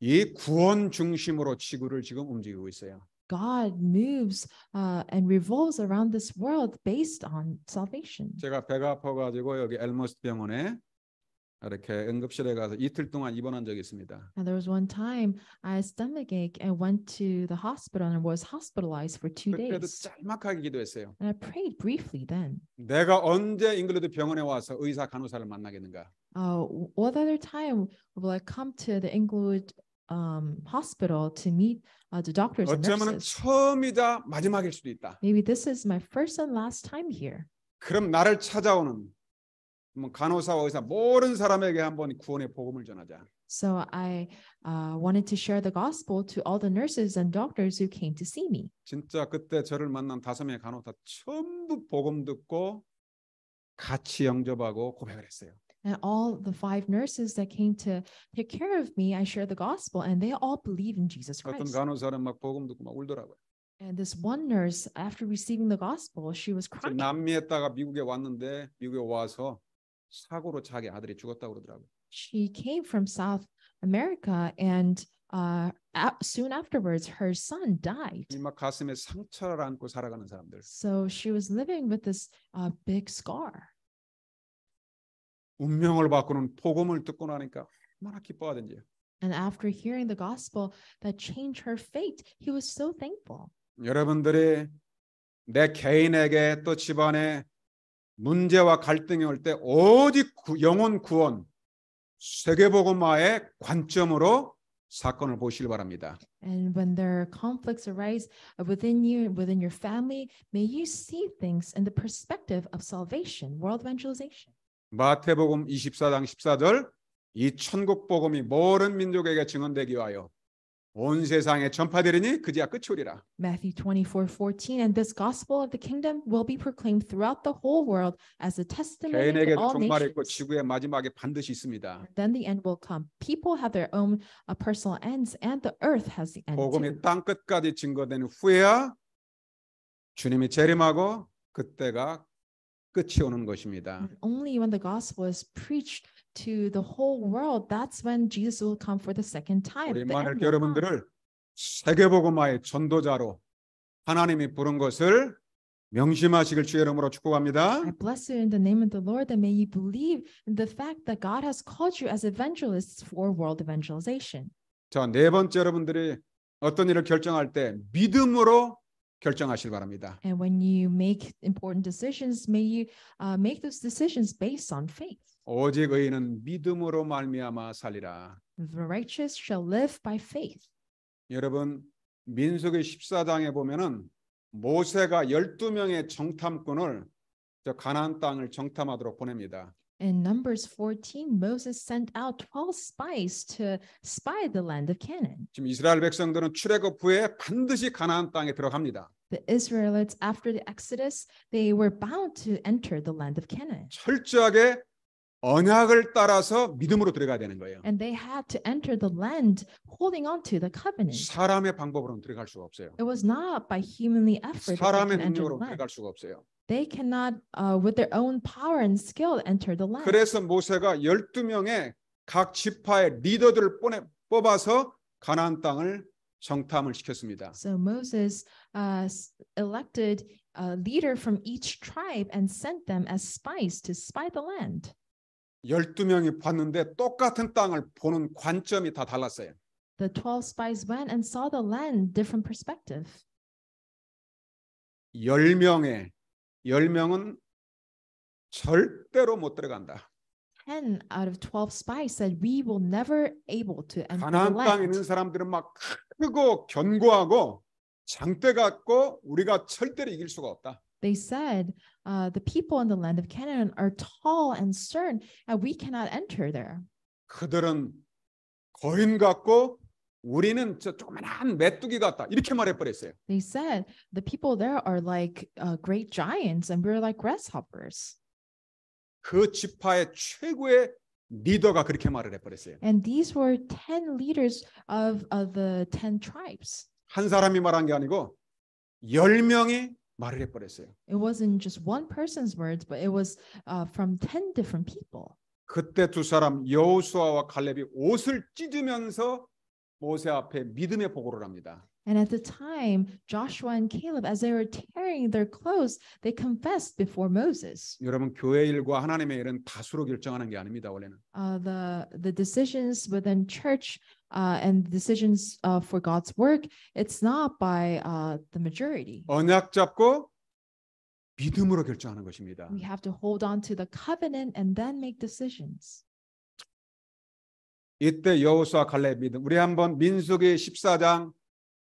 Speaker 1: 이 구원 중심으로 지구를 지금 움직이고 있어요.
Speaker 2: God moves uh, and revolves around this world based on salvation.
Speaker 1: 제가 배가 아파가지고 여기 엘머스 병원에 이렇게 응급실에 가서 이틀 동안 입원한 적이 있습니다.
Speaker 2: And there was one time I had stomach ache and went to the hospital and was hospitalized for two days. 그때도
Speaker 1: 짤막하게 기도했어요.
Speaker 2: And I prayed briefly then.
Speaker 1: 내가 언제 잉글랜드 병원에 와서 의사 간호사를 만나겠는가?
Speaker 2: Uh, what other time will I come to the Englewood um, hospital to meet uh, the doctors and nurses? 어쩌면
Speaker 1: 처음이자 마지막일 수도 있다.
Speaker 2: Maybe this is my first and last time here.
Speaker 1: 그럼 나를 찾아오는 한번 간호사와 의사 모든 사람에게 한번 구원의 복음을 전하자.
Speaker 2: So I uh, wanted to share the gospel to all the nurses and doctors who came to see me.
Speaker 1: 진짜 그때 저를 만난 다섯 명의 간호사 전부 복음 듣고 같이 영접하고 고백을 했어요.
Speaker 2: And all the five nurses that came to take care of me, I shared the gospel, and they all believe in Jesus Christ. 어떤
Speaker 1: 간호사는 막 복음 듣고 막 울더라고요.
Speaker 2: And this one nurse, after receiving the gospel, she was crying. 남미에다가
Speaker 1: 미국에 왔는데 미국에 와서 사고로 자기 아들이 죽었다고 그러더라고요.
Speaker 2: She came from South America and uh, soon afterwards her son died.
Speaker 1: 막 가슴에 상처를 안고 살아가는 사람들.
Speaker 2: So she was living with this uh, big scar.
Speaker 1: 운명을 바꾸는 복음을 듣고 나니까 얼마나 기뻐하든지.
Speaker 2: And after hearing the gospel that changed her fate, he was so thankful.
Speaker 1: 여러분들이 내 개인에게 또 집안에 문제와 갈등이 올 때 오직 영혼 구원 세계복음화의 관점으로 사건을 보시길 바랍니다.
Speaker 2: And when there are conflicts arise within you, within your family, may you see things in the perspective of salvation, world evangelization.
Speaker 1: 마태복음 24장 14절 이 천국 복음이 모든 민족에게 증언되기 위하여 온 세상에 전파되리니 그제야 끝이 오리라.
Speaker 2: Matthew 24:14 and this gospel of the kingdom will be proclaimed throughout the whole world as a testimony to all nations. 개인에게 있고
Speaker 1: 지구의 마지막에 반드시 있습니다.
Speaker 2: Then the end will come. People have their own uh, personal ends and the earth has the end.
Speaker 1: 복음이 땅 끝까지 증거된 후에야 주님이 재림하고 그때가 끝이 오는 것입니다.
Speaker 2: Only when the gospel is preached to the whole world, that's when Jesus will come for the second time. 우리 만일 여러분들을
Speaker 1: 세계복음화의 전도자로 하나님이 부른 것을 명심하시길 주의 이름으로 축복합니다. I
Speaker 2: bless you in the name of the Lord and may you believe in the fact that God has called you as evangelists for world evangelization.
Speaker 1: 자, 네 번째 여러분들이 어떤 일을 결정할 때 믿음으로 결정하시길 바랍니다.
Speaker 2: And when you make important decisions, may you uh, make those decisions based on faith.
Speaker 1: 오직 의인은 믿음으로 말미암아 살리라.
Speaker 2: The righteous shall live by faith.
Speaker 1: 여러분 민수기 14장에 보면은 모세가 12명의 정탐꾼을 저 가나안 땅을 정탐하도록 보냅니다.
Speaker 2: In Numbers 14, Moses sent out 12 spies to spy the land of Canaan.
Speaker 1: 지금 이스라엘 백성들은 출애굽 후에 반드시 가나안 땅에 들어갑니다.
Speaker 2: The Israelites after the Exodus, they were bound to enter the land of Canaan.
Speaker 1: 철저하게 언약을 따라서 믿음으로 들어가야 되는 거예요.
Speaker 2: And they had to enter the land holding on to the covenant.
Speaker 1: 사람의 방법으로는 들어갈 수가 없어요. It
Speaker 2: was not by humanly effort. 사람의 들어갈 수가 없어요 they cannot uh, with their own power and skill enter the land. 그래서
Speaker 1: 모세가 12명의 각 지파의 리더들을 뽑아서 가나안 땅을 정탐을 시켰습니다.
Speaker 2: So Moses uh, elected a leader from each tribe and sent them as spies to spy the land.
Speaker 1: 12명이 봤는데 똑같은 땅을 보는 관점이 다 달랐어요.
Speaker 2: The 12 spies went and saw the land different perspective.
Speaker 1: 10명의 10명은 절대로 못 들어간다.
Speaker 2: 10 out of 12 spies said we will never able to enter 가나안 땅에 있는
Speaker 1: 사람들은 막 크고 견고하고 장대 같고 우리가 절대로 이길 수가
Speaker 2: 없다. They said uh, the people in the land of Canaan are tall and stern and we cannot enter there.
Speaker 1: 그들은 거인 같고 우리는 저 조그만한 메뚜기 같다 이렇게 말해버렸어요.
Speaker 2: They said the people there are like uh, great giants and we're like grasshoppers.
Speaker 1: 그 지파의 최고의 리더가 그렇게 말을 해버렸어요.
Speaker 2: And these were ten leaders of, of the ten tribes.
Speaker 1: 한 사람이 말한 게 아니고 열 명이 말을 해버렸어요.
Speaker 2: It wasn't just one person's words, but it was uh, from ten different people.
Speaker 1: 그때 두 사람 여호수아와 갈렙이 옷을 찢으면서 모세 앞에 믿음의 보고를 합니다.
Speaker 2: And at the time, Joshua and Caleb, as they were tearing their clothes, they confessed before Moses.
Speaker 1: 여러분 교회 일과 하나님의 일은 다수로 결정하는 게 아닙니다 원래는.
Speaker 2: Uh, the the decisions within church uh, and decisions uh, for God's work, it's not by uh, the majority.
Speaker 1: 언약 잡고 믿음으로 결정하는 것입니다.
Speaker 2: We have to hold on to the covenant and then make decisions.
Speaker 1: 이때 여호수아 갈렙 믿음. 우리 한번 민수기 14장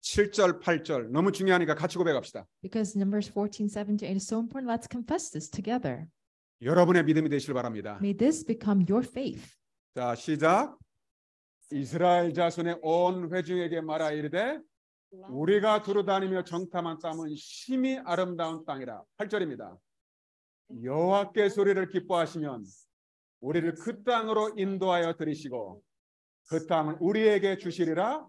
Speaker 1: 7절 8절 너무 중요하니까 같이 고백합시다.
Speaker 2: Because Numbers 14, 7 to 8 is so important, let's confess this together.
Speaker 1: 여러분의 믿음이 되시길 바랍니다.
Speaker 2: May this become your faith.
Speaker 1: 자 시작. 이스라엘 자손의 온 회중에게 말하 이르되 우리가 두루다니며 정탐한 땅은 심히 아름다운 땅이라. 8절입니다. 여호와께 소리를 기뻐하시면 우리를 그 땅으로 인도하여 들이시고 그 땅을 우리에게 주시리라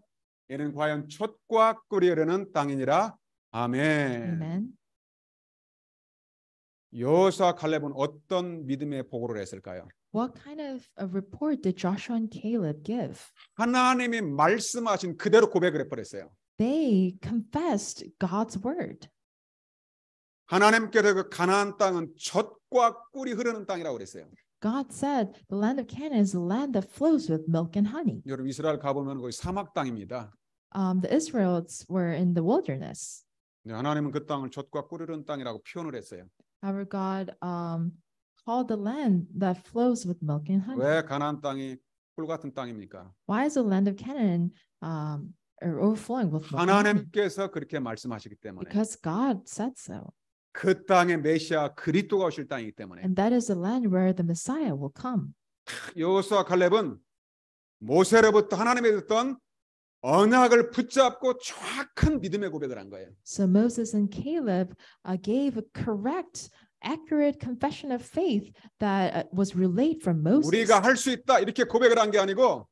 Speaker 1: 이는 과연 첫과 꿀이 흐르는 땅이니라 아멘. 아멘. 여호수아 칼렙은 어떤 믿음의 보고를 했을까요? What kind
Speaker 2: of a report did Joshua and Caleb give?
Speaker 1: 하나님이 말씀하신 그대로 고백을 해어요
Speaker 2: They confessed God's word.
Speaker 1: 하나님께서 그 가나안 땅은 젖과 꿀이 흐르는 땅이라고 그랬어요.
Speaker 2: God said, the land of Canaan is a land that flows with milk and honey.
Speaker 1: 여러분 이스라엘 가보면 거의 사막 땅입니다.
Speaker 2: Um, the Israelites were in the wilderness.
Speaker 1: 네, 하나님은 그 땅을 젖과 꿀이른 땅이라고 표현을 했어요.
Speaker 2: Our God um, called the land that flows with milk and honey. 왜
Speaker 1: 가나안 땅이 꿀 같은 땅입니까?
Speaker 2: Why is the land of Canaan um, overflowing with milk? 하나님께서
Speaker 1: 그렇게 말씀하시기 때문에. Because
Speaker 2: God said so.
Speaker 1: 그 땅에 메시아 그리스도가 오실 땅이기 때문에 And
Speaker 2: that is the land where the Messiah will come.
Speaker 1: 여호수아 갈렙은 모세로부터 하나님의 듣던 언약을 붙잡고 정확한 믿음의 고백을 한 거예요.
Speaker 2: So Moses and Caleb uh, gave a correct accurate confession of faith that was relayed from Moses.
Speaker 1: 우리가 할 수 있다 이렇게 고백을 한 게 아니고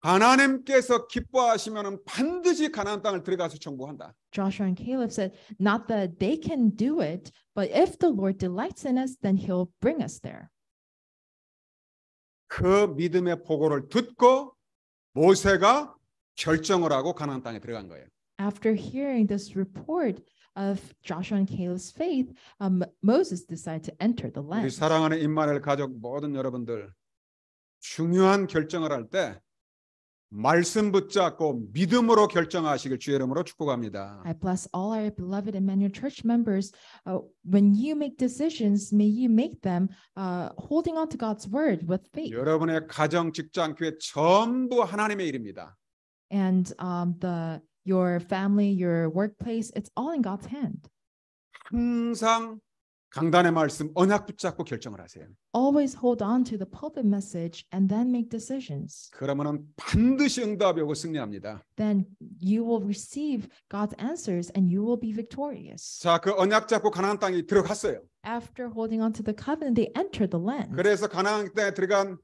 Speaker 1: 하나님께서 기뻐하시면 반드시 가나안 땅을 들어가서 정복한다.
Speaker 2: Joshua and Caleb said, not that they can do it, but if the Lord delights in us, then He'll bring us there.
Speaker 1: 그 믿음의 보고를 듣고 모세가 결정을 하고 가나안 땅에 들어간 거예요.
Speaker 2: After hearing this report of Joshua and Caleb's faith, um, Moses decided to enter the land. 우리
Speaker 1: 사랑하는 임마엘 가족 모든 여러분들 중요한 결정을 할때 말씀 붙잡고 믿음으로 결정하시길 주의 이름으로 축복합니다.
Speaker 2: I bless all our beloved Emmanuel Church members. Uh, when you make decisions, may you make them uh, holding on to God's word with faith.
Speaker 1: 여러분의 가정, 직장, 교회 전부 하나님의 일입니다.
Speaker 2: And um, the your family, your workplace, it's all in God's hand. 항상
Speaker 1: 강단의 말씀 언약 붙잡고 결정을 하세요.
Speaker 2: Always hold on to the pulpit message and then make decisions.
Speaker 1: 그러면은 반드시 응답이 오고 승리합니다.
Speaker 2: Then you will receive God's answers and you will be victorious.
Speaker 1: 자, 그 언약 잡고 가나안 땅에 들어갔어요.
Speaker 2: After holding on to the covenant, they entered the land.
Speaker 1: 그래서 가나안 땅에 들어간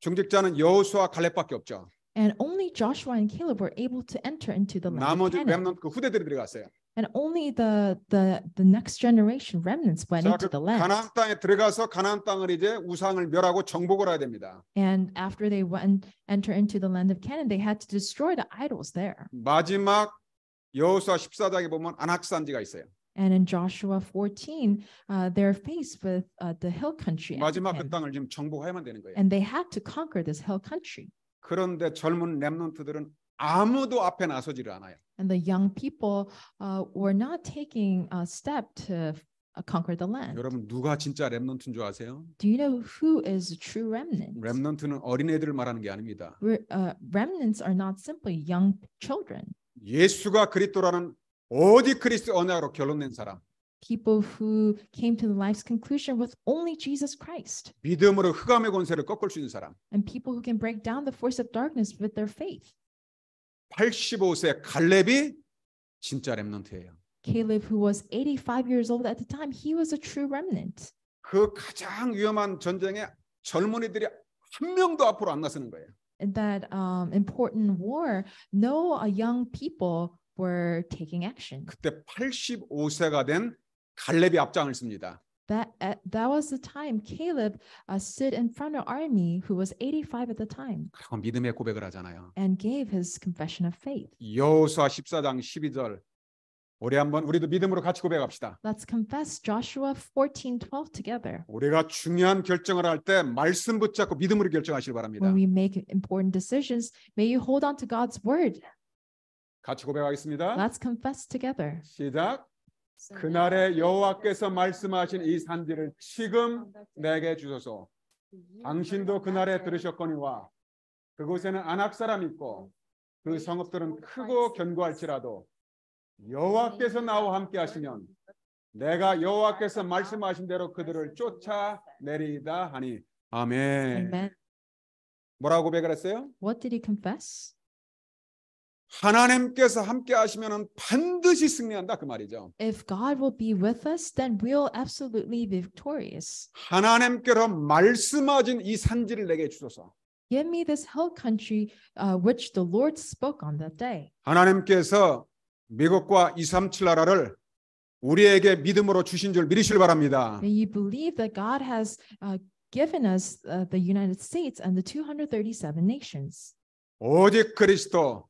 Speaker 1: 중직자는 여호수아 갈렙밖에 없죠.
Speaker 2: And only Joshua and Caleb were able to enter into the land. 나머지
Speaker 1: 그 후대들이 들어갔어요.
Speaker 2: and only the the the next generation remnants went 자, into the land. 가나안
Speaker 1: 땅에 들어가서 가나안 땅을 이제 우상을 멸하고 정복을 해야 됩니다.
Speaker 2: And after they went enter into the land of Canaan, they had to destroy the idols there.
Speaker 1: 마지막 여호수아 14장에 보면 안악산지가 있어요.
Speaker 2: And in Joshua 14, uh, they're faced with uh, the hill country. 마지막 그
Speaker 1: 땅을 지금 정복해야만 되는 거예요. And they
Speaker 2: had to conquer this hill country.
Speaker 1: 그런데 젊은 렘넌트들은 아무도 앞에 나서지를 않아요.
Speaker 2: And the young people uh, were not taking a step to conquer the land.
Speaker 1: 여러분 누가 진짜 렘넌트인 줄 아세요?
Speaker 2: Do you know who is true remnant?
Speaker 1: 렘넌트는 어린애들을 말하는 게 아닙니다.
Speaker 2: Re, uh, remnants are not simply young children.
Speaker 1: 예수가 그리스도라는 오직 그리스도 언약으로 결론낸 사람.
Speaker 2: people who came to the life's conclusion with only Jesus Christ.
Speaker 1: 믿음으로 흑암의 권세를 꺾을 수 있는 사람.
Speaker 2: And people who can break down the force of darkness with their faith. 85세
Speaker 1: 갈렙이 진짜 렘넌트예요.
Speaker 2: Caleb who was 85 years old at the time, he was a true remnant.
Speaker 1: 그 가장 위험한 전쟁에 젊은이들이 한 명도 앞으로 안 나서는 거예요.
Speaker 2: In that um, important war, no young people were taking action. 그때
Speaker 1: 85세가 된 갈렙이 앞장을 씁니다.
Speaker 2: that at, uh, that was the time Caleb uh, stood in front of army who was 85 at the time.
Speaker 1: 믿음의 고백을 하잖아요.
Speaker 2: And gave his confession of faith.
Speaker 1: 여호수아 14장 12절. 우리 한번 우리도 믿음으로 같이 고백합시다.
Speaker 2: Let's confess Joshua 14:12 together.
Speaker 1: 우리가 중요한 결정을 할 말씀 붙잡고 믿음으로 결정하시길 바랍니다.
Speaker 2: When we make important decisions, may you hold on to God's word.
Speaker 1: 같이 고백하겠습니다. Let's
Speaker 2: confess together.
Speaker 1: 시작. 그날에 여호와께서 말씀하신 이산들을 지금 내게 주소서. 당신도 그날에 들으셨거니와 그곳에는 안악 사람 있고 그 성읍들은 크고 견고할지라도 여호와께서 나와 함께 하시면 내가 여호와께서 말씀하신 대로 그들을 쫓아내리다 하니
Speaker 2: 아멘.
Speaker 1: 뭐라고 고백을 했어요?
Speaker 2: What did he confess? 하나님께서
Speaker 1: 함께 하시면은 반드시 승리한다 그 말이죠.
Speaker 2: If God will be with us, then we'll absolutely be victorious.
Speaker 1: 하나님께로 말씀하신 이 산지를 내게 주소서.
Speaker 2: Give me this hill country uh, which the Lord spoke on that day.
Speaker 1: 하나님께서 미국과 237 나라를 우리에게 믿음으로 주신 줄 믿으실 바랍니다.
Speaker 2: May you believe that God has uh, given us uh, the United States and the 237 nations.
Speaker 1: 오직 그리스도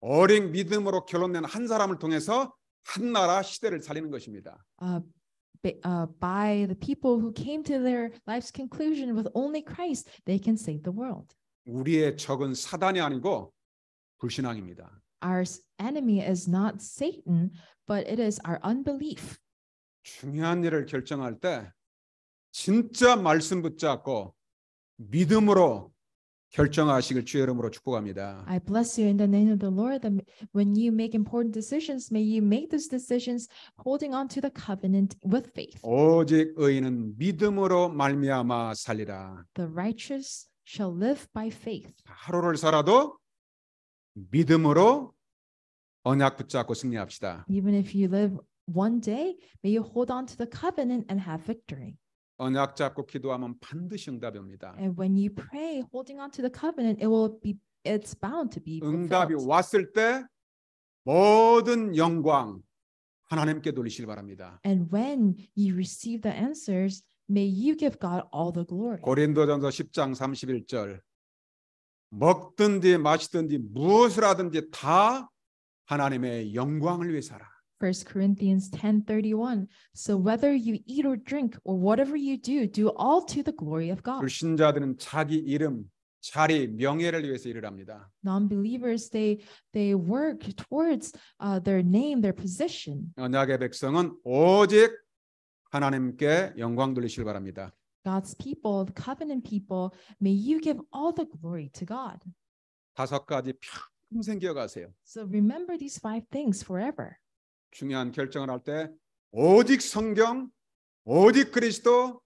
Speaker 1: 어린 믿음으로 결혼된 한 사람을 통해서 한 나라 시대를 살리는 것입니다.
Speaker 2: Uh, uh, by the people who came to their life's conclusion with only Christ, they can save the world.
Speaker 1: 우리의 적은 사단이 아니고 불신앙입니다.
Speaker 2: Our enemy is not Satan, but it is our unbelief.
Speaker 1: 중요한 일을 결정할 때 진짜 말씀 붙잡고 믿음으로 결정하시길 주의 이름으로 축복합니다.
Speaker 2: I bless you in the name of the Lord that when you make important decisions may you make those decisions holding on to the covenant with faith.
Speaker 1: 오직 의인은 믿음으로 말미암아 살리라.
Speaker 2: The righteous shall live by faith.
Speaker 1: 하루를 살아도 믿음으로 언약 붙잡고 승리합시다.
Speaker 2: Even if you live one day, may you hold on to the covenant and have victory.
Speaker 1: 언약 잡고 기도하면 반드시 응답입니다.
Speaker 2: And when you pray holding on to the covenant, it will be it's bound to be fulfilled. 응답이
Speaker 1: 왔을 때 모든 영광 하나님께 돌리시길 바랍니다.
Speaker 2: And when you receive the answers, may you give God all the glory.
Speaker 1: 고린도전서 10장 31절 먹든지 마시든지 무엇을 하든지 다 하나님의 영광을 위해서라.
Speaker 2: 1 Corinthians 10:31. So whether you eat or drink or whatever you do, do all to the glory of God.
Speaker 1: 불신자들은 자기 이름, 자리, 명예를 위해서 일을 합니다.
Speaker 2: Non-believers they they work towards uh, their name, their position.
Speaker 1: 언약의 백성은 오직 하나님께 영광 돌리시길 바랍니다.
Speaker 2: God's people, the covenant people, may you give all the glory to God.
Speaker 1: 다섯 가지 평생 기억하세요.
Speaker 2: So remember these five things forever.
Speaker 1: 중요한 결정을 할 때 오직 성경, 오직 그리스도,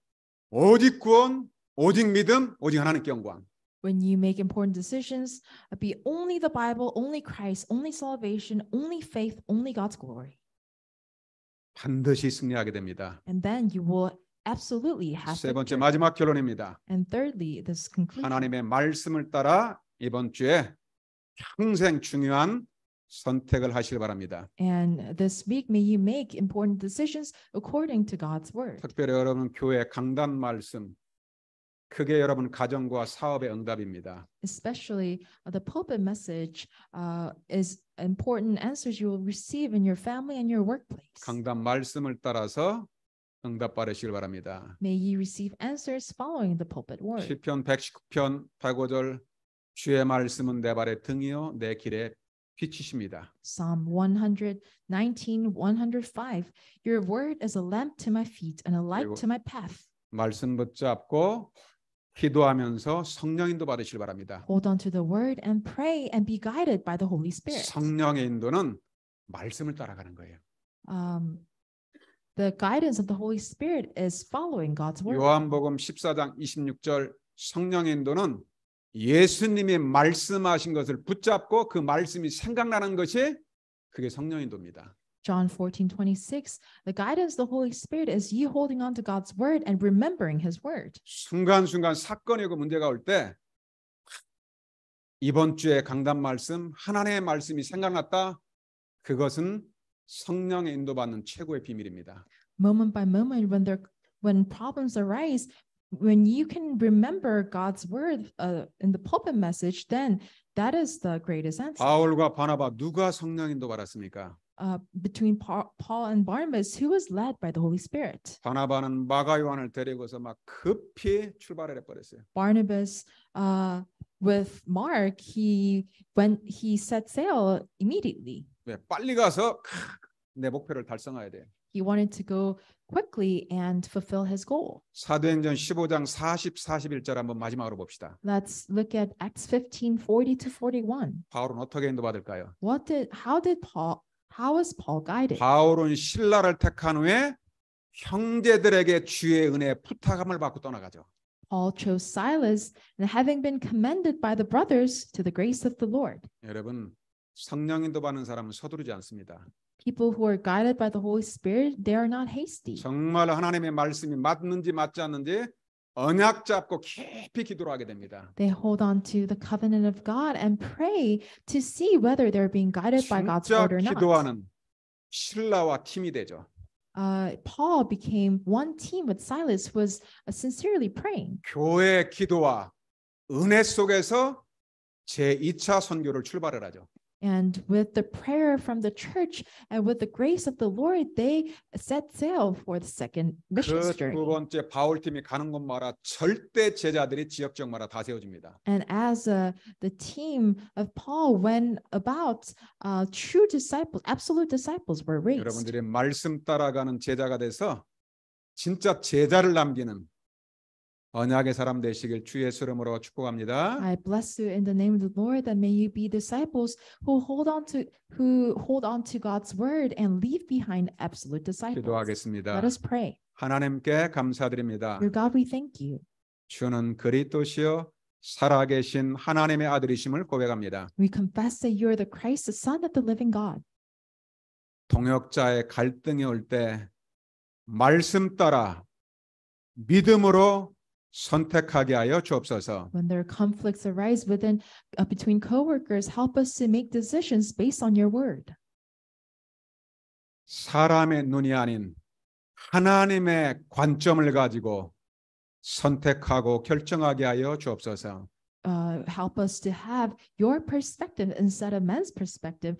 Speaker 1: 오직 구원, 오직 믿음, 오직 하나님께
Speaker 2: 영광. When you make important decisions, be only the Bible, only Christ, only salvation, only faith, only God's glory.
Speaker 1: 반드시 승리하게 됩니다.
Speaker 2: And then you will absolutely have 세
Speaker 1: 번째 마지막 결론입니다.
Speaker 2: And thirdly, this conclusion.
Speaker 1: 하나님의 말씀을 따라 이번 주에 평생 중요한 선택을 하시길 바랍니다.
Speaker 2: And this week may you make important decisions according to God's word.
Speaker 1: 특별히 여러분 교회 강단 말씀 그게 여러분 가정과 사업의 응답입니다.
Speaker 2: Especially the pulpit message uh, is important answers you will receive in your family and your workplace.
Speaker 1: 강단 말씀을 따라서 응답 받으시길 바랍니다.
Speaker 2: May you receive answers following the pulpit word.
Speaker 1: 시편 119편 105절 주의 말씀은 내 발의 등이요 내 길의 비치십니다.
Speaker 2: Psalm 119, 105. Your word is a lamp to my feet and a light to my path.
Speaker 1: 말씀 붙잡고 기도하면서 성령 인도 받으실 바랍니다.
Speaker 2: Hold on to the word and pray and be guided by the Holy Spirit.
Speaker 1: 성령의 인도는 말씀을 따라가는 거예요.
Speaker 2: Um, the guidance of the Holy Spirit is following God's word.
Speaker 1: 요한복음 14장 26절 성령 인도는 예수님이 말씀하신 것을 붙잡고 그 말씀이 생각나는 것이 그게 성령인도입니다.
Speaker 2: John 14:26 The guidance the Holy Spirit is you holding on to God's word and remembering his word.
Speaker 1: 순간순간 사건이고 문제가 올 때 이번 주에 강단 말씀 하나님의 말씀이 생각났다. 그것은 성령의 인도받는 최고의 비밀입니다.
Speaker 2: Moment by moment when there when problems arise, when you can remember God's word uh, in the pulpit message, then that is the greatest answer.
Speaker 1: 바울과 바나바 누가 받았습니까?
Speaker 2: Uh, between Paul, Paul and Barnabas, who was led by the Holy Spirit.
Speaker 1: 바나바는 마가 요한을 데리고서 막 급히 출발을 해버렸어요.
Speaker 2: Barnabas, uh, with Mark, he when he set sail immediately.
Speaker 1: 네, 빨리 가서 내 목표를 달성해야 돼.
Speaker 2: He wanted to go quickly and fulfill his goal.
Speaker 1: 사도행전 15장 40, 41절 한번 마지막으로 봅시다.
Speaker 2: Let's look at Acts 15:40 to 41.
Speaker 1: 바울은 어떻게 인도받을까요?
Speaker 2: What did how did Paul how was Paul guided?
Speaker 1: 바울은 신라를 택한 후에 형제들에게 주의 은혜 부탁함을 받고 떠나가죠.
Speaker 2: Paul chose Silas, and having been commended by the brothers to the grace of the Lord.
Speaker 1: 여러분 성령 인도받는 사람은 서두르지 않습니다.
Speaker 2: people who are guided by the Holy Spirit, they are not hasty.
Speaker 1: 정말 하나님의 말씀이 맞는지 맞지 않는지 언약 잡고 깊이 기도를 하게 됩니다.
Speaker 2: They hold on to the covenant of God and pray to see whether they're being guided by God's word or not. 기도하는
Speaker 1: 신라와 팀이 되죠.
Speaker 2: Uh, Paul became one team with Silas was sincerely praying.
Speaker 1: 교회 기도와 은혜 속에서 제 2차 선교를 출발을 하죠.
Speaker 2: And with the prayer from the church and with the grace of the Lord, they set sail for the second mission journey. 그
Speaker 1: 번째 바울팀이 가는 곳마다 절대 제자들이 지역 지역마다 다 세워집니다.
Speaker 2: And as uh, the team of Paul went about, uh, true disciples, absolute disciples were raised. 여러분들의
Speaker 1: 말씀 따라가는 제자가 돼서 진짜 제자를 남기는 언약의 사람 되시길 주 예수 이름으로 축복합니다. I
Speaker 2: bless you in the name of the Lord and may you be disciples who hold on to who hold on to God's word and leave behind absolute disciples.
Speaker 1: 기도하겠습니다. Let us pray. 하나님께 감사드립니다. Your
Speaker 2: God we thank you.
Speaker 1: 주는 그리스도시요 살아계신 하나님의 아들이심을 고백합니다.
Speaker 2: We confess that you are the Christ, the Son of the living God.
Speaker 1: 동역자의 갈등이 올 때 말씀 따라 믿음으로 선택하게 하여 주옵소서.
Speaker 2: When there are conflicts arise within uh, between coworkers, help us to make decisions based on your word.
Speaker 1: 사람의 눈이 아닌 하나님의 관점을 가지고 선택하고 결정하게 하여 주옵소서.
Speaker 2: Uh, help us to have your perspective instead of man's perspective.